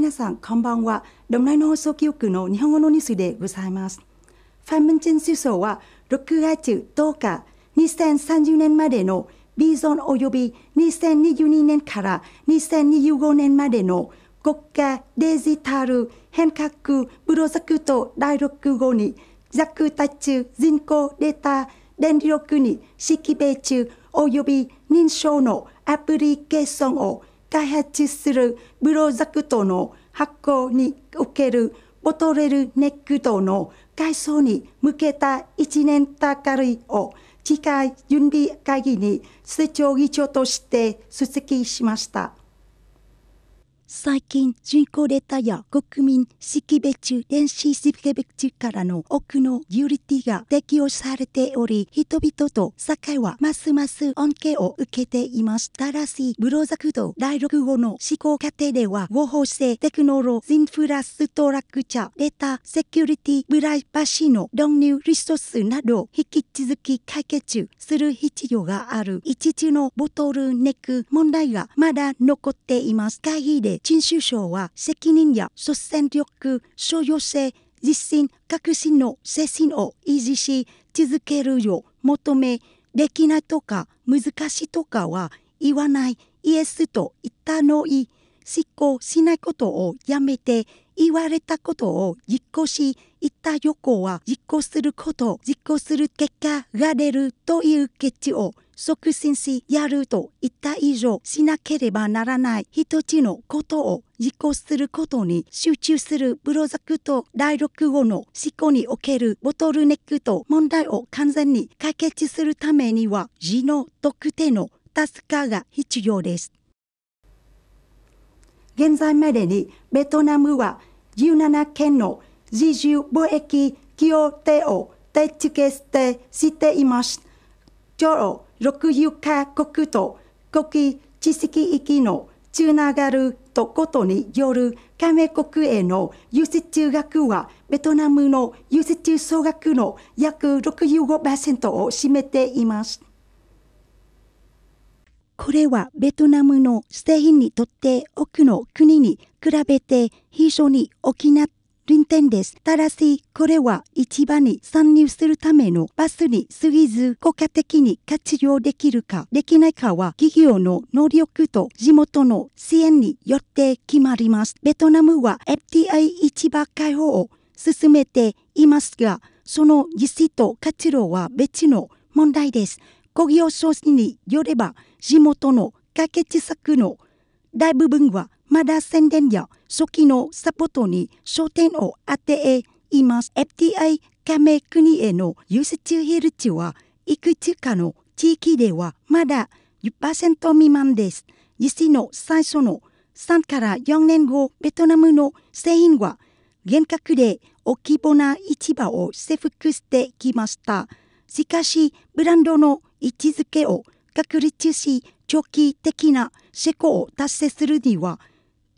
皆さん、こんばんは。ドムライの放送局の日本語のニュースでございます。ファン・ムン・チェン首相は6月10日、2030年までのビジョン及び2022年から2025年までの国家デジタル変革プロジェクト第6号に弱たち人口データ電力に識別及び認証のアプリケーションを開発するブロザクトの発行におけるボトレルネックとの改装に向けた一年たかりを次回準備会議に政調議長として出席しました。最近、人口データや国民識別電子識別からの多くのユリティが適用されており、人々と社会はますます恩恵を受けています。ただし、ブロザクド第6号の思考過程では、合法性、テクノロジー、インフラストラクチャー、データ、セキュリティ、ブライバシーの導入リソースなど、引き続き解決する必要がある。一時のボトルネック問題がまだ残っています。会議で陳州省は責任や率先力、商用性、実践、革新の精神を維持し続けるよう求め、できないとか難しいとかは言わない、イエスと言ったのい、執行しないことをやめて、言われたことを実行し、言った横行は実行すること、実行する結果が出るという決意を促進しやると言った以上しなければならない一つのことを実行することに集中するブロザクと第6号の思考におけるボトルネックと問題を完全に解決するためには字の特定の助スが必要です。現在までにベトナムは17件の自重貿易協定を締結していました。六遊カ国と国知識域のつながるとことによる加盟国への輸出額はベトナムの輸出総額の約65%を占めています。これはベトナムの製品にとって多くの国に比べて非常に大きな臨転です。ただし、これは市場に参入するためのバスに過ぎず、効果的に活用できるか、できないかは企業の能力と地元の支援によって決まります。ベトナムは FTI 市場開放を進めていますが、その実施と活用は別の問題です。工業書士によれば、地元の解決策の大部分はまだ宣伝や初期のサポートに焦点を当てています。t t a 加盟 i 国への輸出ル率はいくつかの地域ではまだ10%未満です。身の最初の3から4年後、ベトナムの製品は厳格で大規模な市場を征服してきました。しかし、ブランドの位置づけを確立し、長期的な施行を達成するには、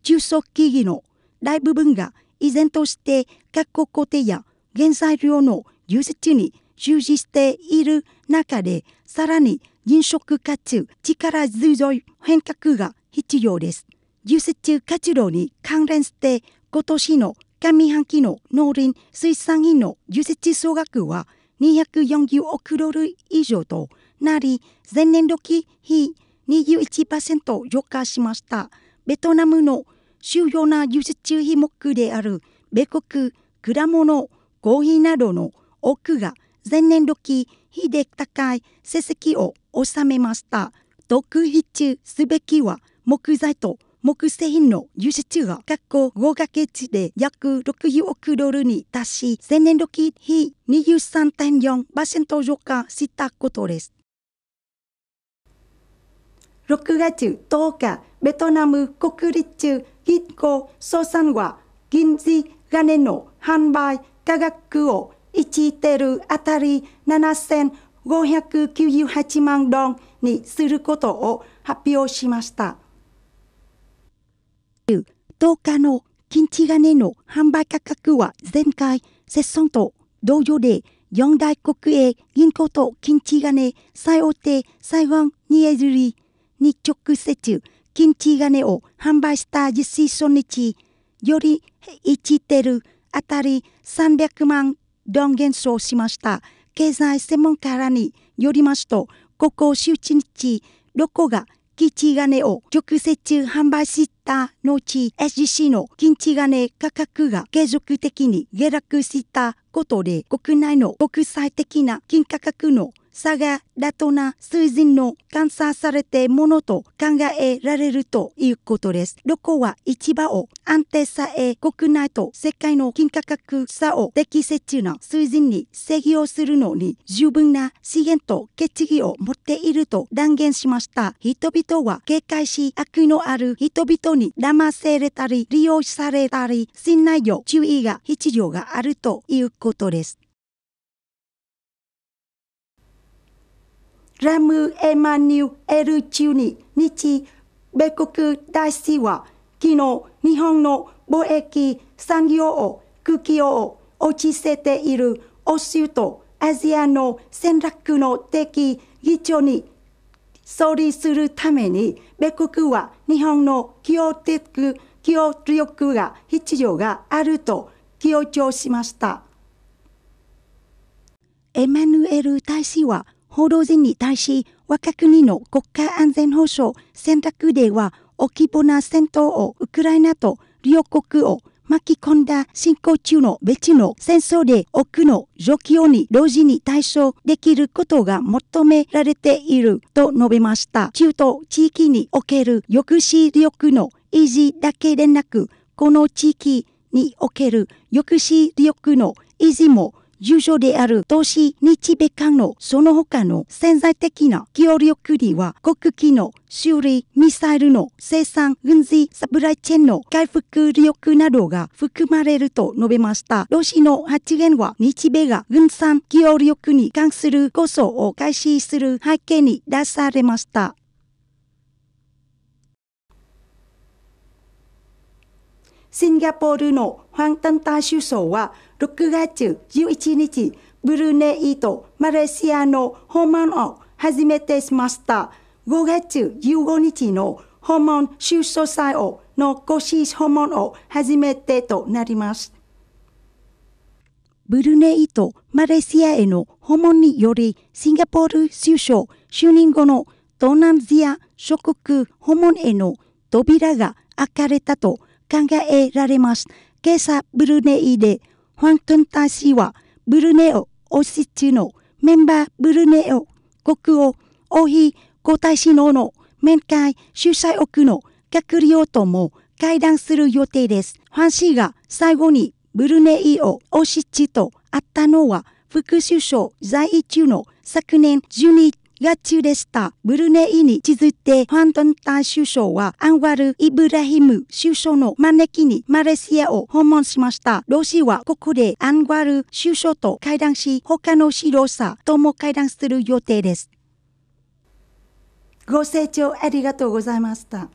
中小企業の大部分が依然として各国固定や原材料の流出に従事している中で、さらに迅速かつ力強い変革が必要です。流出活動に関連して、今年の上半期の農林水産品の流出総額は240億ドル以上となり、前年度期比21%増加しました。ベトナムの主要な輸出品目である米国、果物、コーヒーなどの多くが前年期比で高い成績を収めました。特筆すべきは木材と木製品の輸出が過去5ヶ月で約60億ドルに達し、前年期比23.4%増加したことです。6月10日ベトナム、国立中、銀行、総産は銀次、金の販売、価格を1テルあたり7598万ドンにすることを発表しました。10日の金地金の販売価格は前回、セッと同様で四大国営銀行と金地金最大手、最後にエルリ日直接キンチ金を販売した実施初日、より1テルあたり300万ドン減少しました。経済専門家らによりますと、ここ11日、ロコがキンチ金を直接販売した後、SGC のキンチ金価格が継続的に下落したことで、国内の国際的な金価格の佐賀、ラトナ、水準の換算されてものと考えられるということです。ロコは市場を安定さえ国内と世界の金価格差を適切な水準に制御するのに十分な資源と決議を持っていると断言しました。人々は警戒し悪意のある人々に騙せれたり利用されたり信頼を注意が必要があるということです。ラム・エマニュエル・チュニ、日米国大使は、昨日、日本の貿易産業を、空気を落ち着いている欧州とアジアの戦略の敵議長に、総理するために、米国は日本の気を的気を力が必要があると強調しました。エマニュエル大使は、報道陣に対し、我が国の国家安全保障戦略では、大規模な戦闘をウクライナと両国を巻き込んだ進行中の別の戦争で多くの状況に同時に対処できることが求められていると述べました。中東地域における抑止力の維持だけでなく、この地域における抑止力の維持も優勝である投資日米間のその他の潜在的な協力には国機の修理、ミサイルの生産、軍事、サプライチェーンの回復力などが含まれると述べました。同氏の発言は日米が軍産協力に関する構想を開始する背景に出されました。シンガポールのファンタンタ首相は6月11日、ブルネイとマレーシアの訪問を始めてしました。5月15日の訪問首相祭をのシー訪問を始めてとなります。ブルネイとマレーシアへの訪問により、シンガポール首相就任後の東南アジア諸国訪問への扉が開かれたと考えられます。今朝、ブルネイで、ファントン大使は、ブルネオ、オシチのメンバーブルネオ、国王、王妃、皇太子のの面会、主催奥の閣僚とも会談する予定です。ファン氏が最後にブルネイオ、オシチと会ったのは、副首相在位中の昨年12野中でした。ブルネイに続いて、ファントンタン首相は、アンワル・イブラヒム首相の招きにマレーシアを訪問しました。ロシアはここでアンワル首相と会談し、他の指導者とも会談する予定です。ご清聴ありがとうございました。